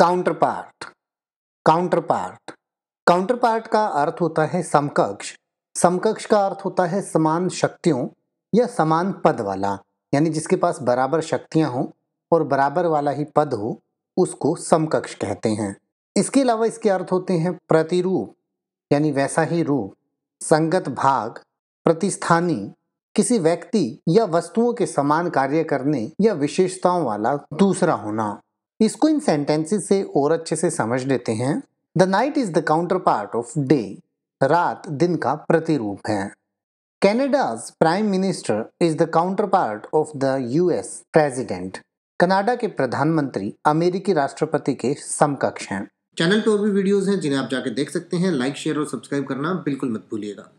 counter counterpart counterpart counterpart का अर्थ होता है समकक्ष समकक्ष का अर्थ होता है समान शक्तियों या समान पद वाला यानी जिसके पास बराबर शक्तियां हों और बराबर वाला ही पद हो उसको समकक्ष कहते हैं इसके अलावा इसके अर्थ होते हैं प्रतिरूप यानी वैसा ही रूप संगत भाग प्रतिस्थानी किसी व्यक्ति या वस्तुओं के समान कार्य करने या विशेषताओं वाला दूसरा होना इसको इन सेंटेंसेस से और अच्छे से समझ लेते हैं the night is the counterpart of day रात दिन का प्रतिरूप है Canada's prime minister is the counterpart of the US president Canada के प्रधानमंत्री अमेरिकी राष्ट्रपति के समकक्ष हैं चैनल पर भी वीडियोस हैं जिन्हें आप जाके देख सकते हैं लाइक शेयर और सब्सक्राइब करना बिल्कुल मत भूलिएगा